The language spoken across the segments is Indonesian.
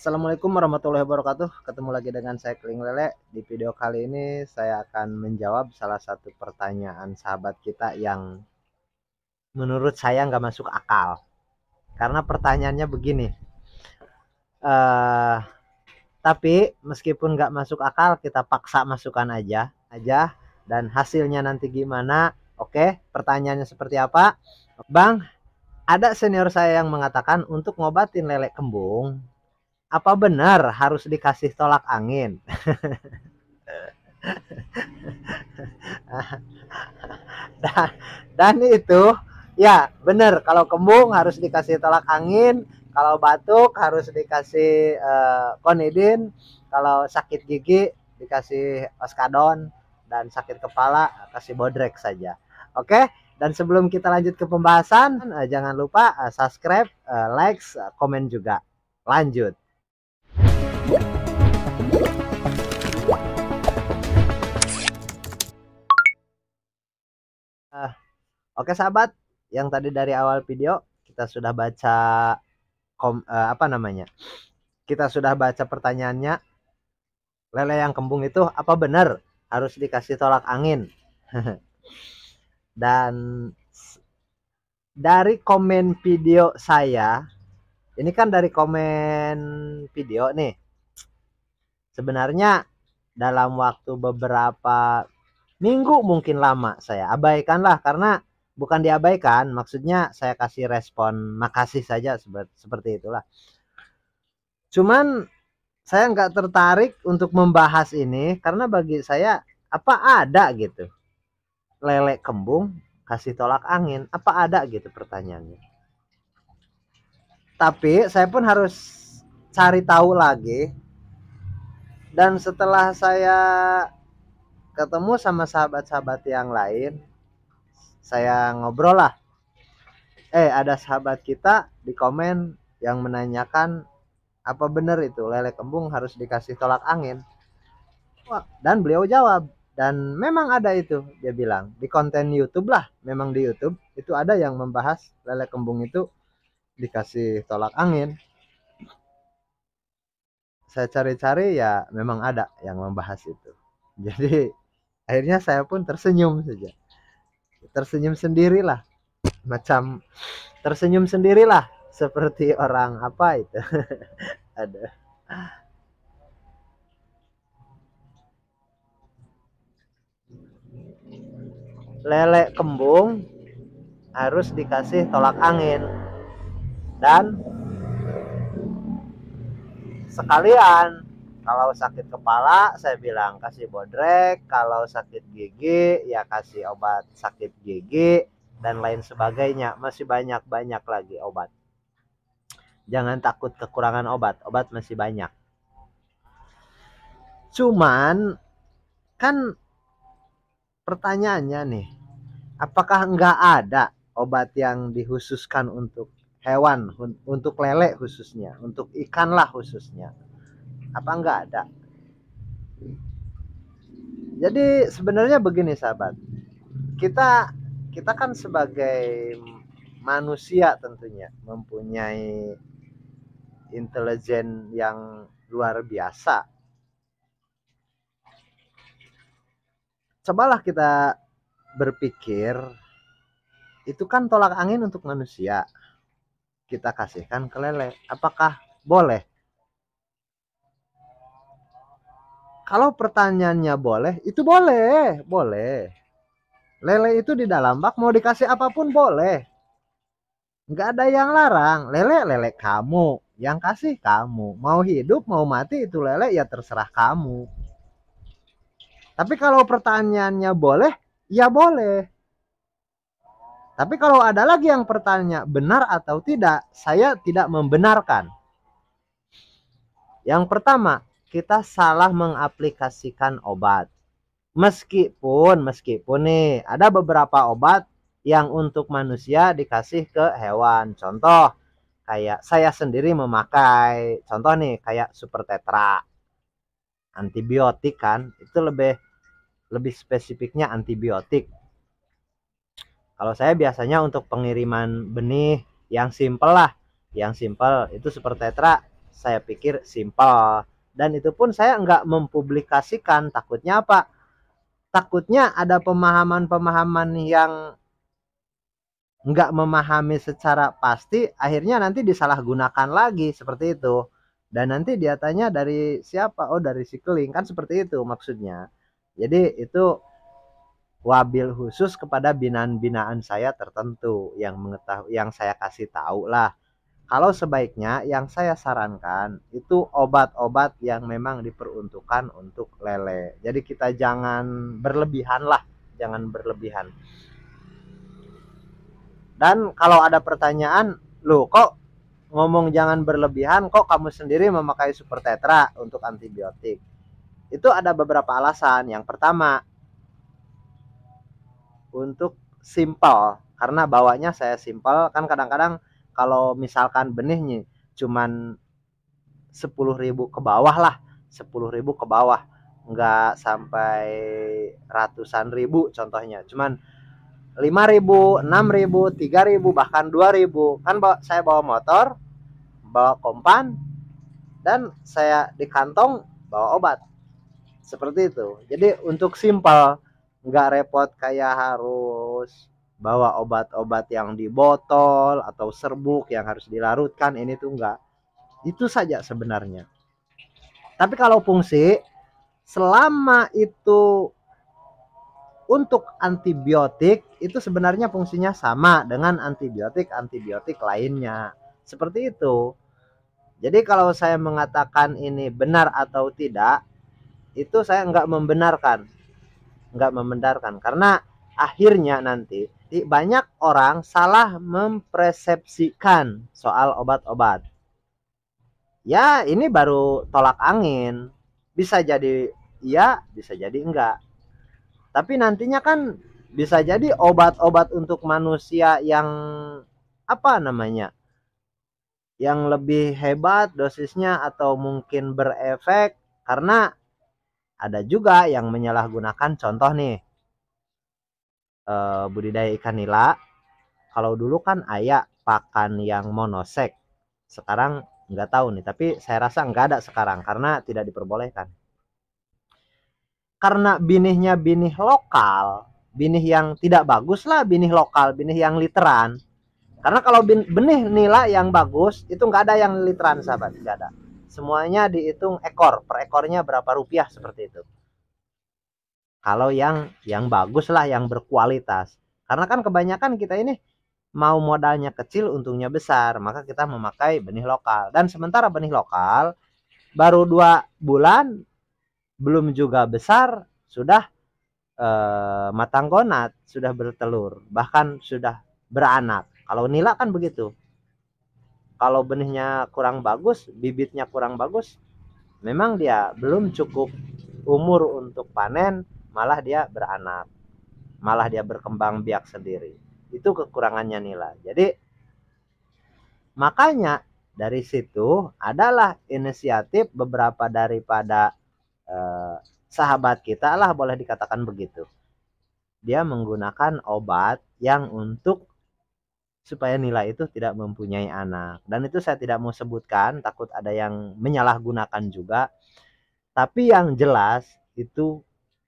Assalamualaikum warahmatullahi wabarakatuh. Ketemu lagi dengan saya Kling Lele. Di video kali ini saya akan menjawab salah satu pertanyaan sahabat kita yang menurut saya nggak masuk akal. Karena pertanyaannya begini. Uh, tapi meskipun nggak masuk akal kita paksa masukkan aja aja dan hasilnya nanti gimana Oke, pertanyaannya seperti apa? Bang, ada senior saya yang mengatakan untuk ngobatin lele kembung apa benar harus dikasih tolak angin? dan, dan itu ya benar kalau kembung harus dikasih tolak angin, kalau batuk harus dikasih uh, kalau sakit gigi dikasih oskadon dan sakit kepala kasih bodrek saja. Oke, dan sebelum kita lanjut ke pembahasan, eh, jangan lupa eh, subscribe, like komen juga. Lanjut. Oke sahabat, yang tadi dari awal video kita sudah baca kom, eh, apa namanya? Kita sudah baca pertanyaannya. Lele yang kembung itu apa benar harus dikasih tolak angin? Dan dari komen video saya, ini kan dari komen video nih. Sebenarnya dalam waktu beberapa minggu mungkin lama saya abaikanlah karena bukan diabaikan, maksudnya saya kasih respon makasih saja seperti itulah. Cuman saya nggak tertarik untuk membahas ini karena bagi saya apa ada gitu lele kembung kasih tolak angin apa ada gitu pertanyaannya tapi saya pun harus cari tahu lagi dan setelah saya ketemu sama sahabat-sahabat yang lain saya ngobrol lah eh ada sahabat kita di komen yang menanyakan apa benar itu lele kembung harus dikasih tolak angin Wah, dan beliau jawab dan memang ada itu dia bilang di konten YouTube lah memang di YouTube itu ada yang membahas lele kembung itu dikasih tolak angin saya cari-cari ya memang ada yang membahas itu jadi akhirnya saya pun tersenyum saja tersenyum sendirilah macam tersenyum sendirilah seperti orang apa itu ada lele kembung harus dikasih tolak angin dan sekalian kalau sakit kepala saya bilang kasih bodrek, kalau sakit gigi ya kasih obat sakit gigi dan lain sebagainya. Masih banyak-banyak lagi obat. Jangan takut kekurangan obat, obat masih banyak. Cuman kan pertanyaannya nih, apakah enggak ada obat yang dikhususkan untuk hewan, untuk lele khususnya, untuk ikan lah khususnya? apa enggak ada jadi sebenarnya begini sahabat kita kita kan sebagai manusia tentunya mempunyai intelijen yang luar biasa cobalah kita berpikir itu kan tolak angin untuk manusia kita kasihkan ke lele apakah boleh Kalau pertanyaannya boleh, itu boleh, boleh. Lele itu di dalam bak mau dikasih apapun boleh. Nggak ada yang larang. Lele, lele kamu. Yang kasih kamu. Mau hidup, mau mati itu lele ya terserah kamu. Tapi kalau pertanyaannya boleh, ya boleh. Tapi kalau ada lagi yang pertanyaan benar atau tidak, saya tidak membenarkan. Yang pertama, kita salah mengaplikasikan obat. Meskipun, meskipun nih, ada beberapa obat yang untuk manusia dikasih ke hewan. Contoh, kayak saya sendiri memakai, contoh nih, kayak super tetra. Antibiotik kan, itu lebih lebih spesifiknya antibiotik. Kalau saya biasanya untuk pengiriman benih yang simple lah, yang simple itu super tetra saya pikir simple dan itu pun saya enggak mempublikasikan takutnya apa takutnya ada pemahaman-pemahaman yang enggak memahami secara pasti akhirnya nanti disalahgunakan lagi seperti itu dan nanti dia tanya dari siapa oh dari si Keling kan seperti itu maksudnya jadi itu wabil khusus kepada binaan-binaan saya tertentu yang mengetahui yang saya kasih tahu lah kalau sebaiknya yang saya sarankan itu obat-obat yang memang diperuntukkan untuk lele. Jadi kita jangan berlebihan lah, jangan berlebihan. Dan kalau ada pertanyaan, lo kok ngomong jangan berlebihan kok kamu sendiri memakai super tetra untuk antibiotik?" Itu ada beberapa alasan. Yang pertama, untuk simple karena bawanya saya simple kan kadang-kadang kalau misalkan benihnya cuman ribu ke bawah lah sepuluh ribu ke bawah nggak sampai ratusan ribu contohnya cuman ribu, tiga ribu, bahkan dua ribu, Kan bawa, saya bawa motor, bawa kompan dan saya di kantong bawa obat. Seperti itu. Jadi untuk simpel nggak repot kayak harus bawa obat-obat yang di botol atau serbuk yang harus dilarutkan ini tuh enggak itu saja sebenarnya tapi kalau fungsi selama itu untuk antibiotik itu sebenarnya fungsinya sama dengan antibiotik antibiotik lainnya seperti itu jadi kalau saya mengatakan ini benar atau tidak itu saya enggak membenarkan enggak membenarkan karena akhirnya nanti banyak orang salah mempersepsikan soal obat-obat. Ya, ini baru tolak angin. Bisa jadi iya, bisa jadi enggak. Tapi nantinya kan bisa jadi obat-obat untuk manusia yang apa namanya? yang lebih hebat dosisnya atau mungkin berefek karena ada juga yang menyalahgunakan contoh nih e, budidaya ikan nila kalau dulu kan ayah pakan yang monosek sekarang nggak tahu nih tapi saya rasa nggak ada sekarang karena tidak diperbolehkan karena binihnya binih lokal binih yang tidak bagus lah binih lokal binih yang literan karena kalau benih nila yang bagus itu nggak ada yang literan sahabat nggak ada semuanya dihitung ekor per ekornya berapa rupiah seperti itu kalau yang yang bagus lah yang berkualitas karena kan kebanyakan kita ini mau modalnya kecil untungnya besar maka kita memakai benih lokal dan sementara benih lokal baru dua bulan belum juga besar sudah eh, matang gonad sudah bertelur bahkan sudah beranak kalau nila kan begitu kalau benihnya kurang bagus bibitnya kurang bagus memang dia belum cukup umur untuk panen malah dia beranak malah dia berkembang biak sendiri itu kekurangannya nila jadi makanya dari situ adalah inisiatif beberapa daripada eh, sahabat kita lah boleh dikatakan begitu dia menggunakan obat yang untuk supaya nila itu tidak mempunyai anak dan itu saya tidak mau sebutkan takut ada yang menyalahgunakan juga tapi yang jelas itu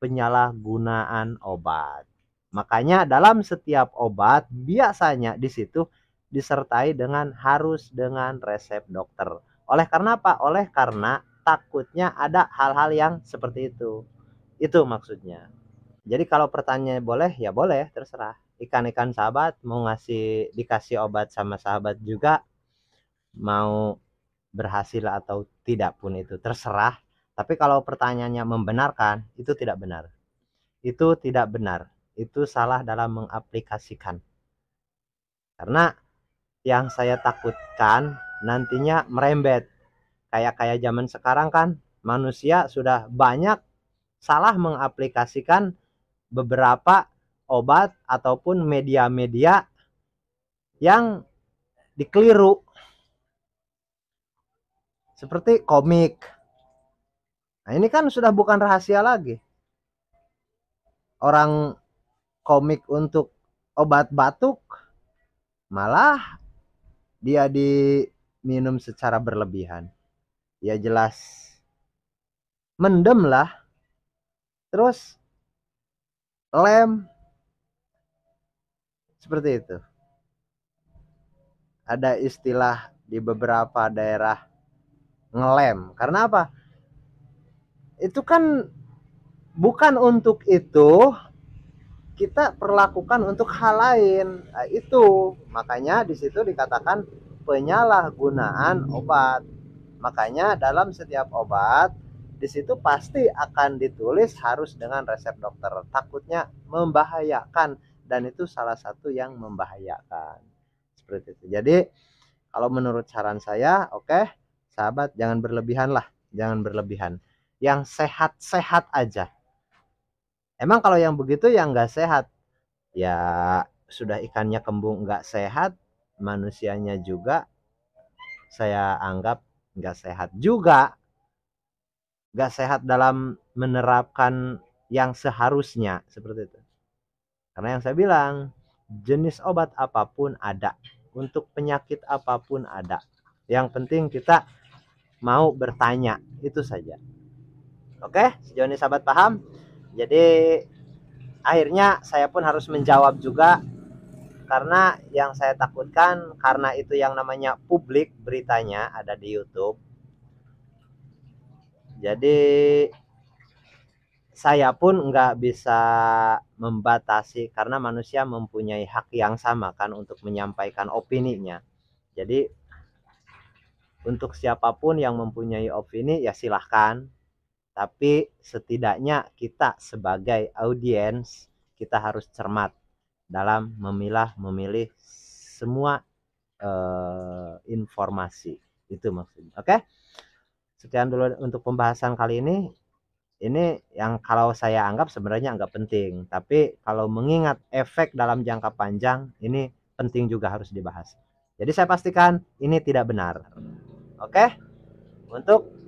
penyalahgunaan obat. Makanya dalam setiap obat biasanya di situ disertai dengan harus dengan resep dokter. Oleh karena apa? Oleh karena takutnya ada hal-hal yang seperti itu. Itu maksudnya. Jadi kalau pertanyaan boleh ya boleh, terserah. Ikan-ikan sahabat mau ngasih dikasih obat sama sahabat juga mau berhasil atau tidak pun itu terserah tapi kalau pertanyaannya membenarkan, itu tidak benar. Itu tidak benar. Itu salah dalam mengaplikasikan. Karena yang saya takutkan nantinya merembet. Kayak-kayak zaman sekarang kan manusia sudah banyak salah mengaplikasikan beberapa obat ataupun media-media yang dikeliru. Seperti komik. Nah, ini kan sudah bukan rahasia lagi. Orang komik untuk obat batuk malah dia diminum secara berlebihan. Ya jelas mendem lah. Terus lem seperti itu. Ada istilah di beberapa daerah ngelem. Karena apa? itu kan bukan untuk itu kita perlakukan untuk hal lain nah, itu makanya di situ dikatakan penyalahgunaan obat makanya dalam setiap obat di situ pasti akan ditulis harus dengan resep dokter takutnya membahayakan dan itu salah satu yang membahayakan seperti itu jadi kalau menurut saran saya oke okay, sahabat jangan berlebihan lah jangan berlebihan yang sehat-sehat aja. Emang kalau yang begitu yang nggak sehat, ya sudah ikannya kembung nggak sehat, manusianya juga saya anggap nggak sehat juga. Nggak sehat dalam menerapkan yang seharusnya seperti itu. Karena yang saya bilang, jenis obat apapun ada. Untuk penyakit apapun ada. Yang penting kita mau bertanya, itu saja. Oke, sejauh ini sahabat paham. Jadi akhirnya saya pun harus menjawab juga karena yang saya takutkan karena itu yang namanya publik beritanya ada di YouTube. Jadi saya pun nggak bisa membatasi karena manusia mempunyai hak yang sama kan untuk menyampaikan opini-nya. Jadi untuk siapapun yang mempunyai opini ya silahkan tapi setidaknya kita sebagai audiens kita harus cermat dalam memilah memilih semua eh, informasi itu maksudnya. Oke. Sekian dulu untuk pembahasan kali ini. Ini yang kalau saya anggap sebenarnya nggak penting, tapi kalau mengingat efek dalam jangka panjang ini penting juga harus dibahas. Jadi saya pastikan ini tidak benar. Oke? Untuk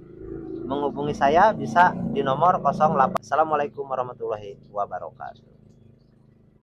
menghubungi saya bisa di nomor 08. Assalamualaikum warahmatullahi wabarakatuh.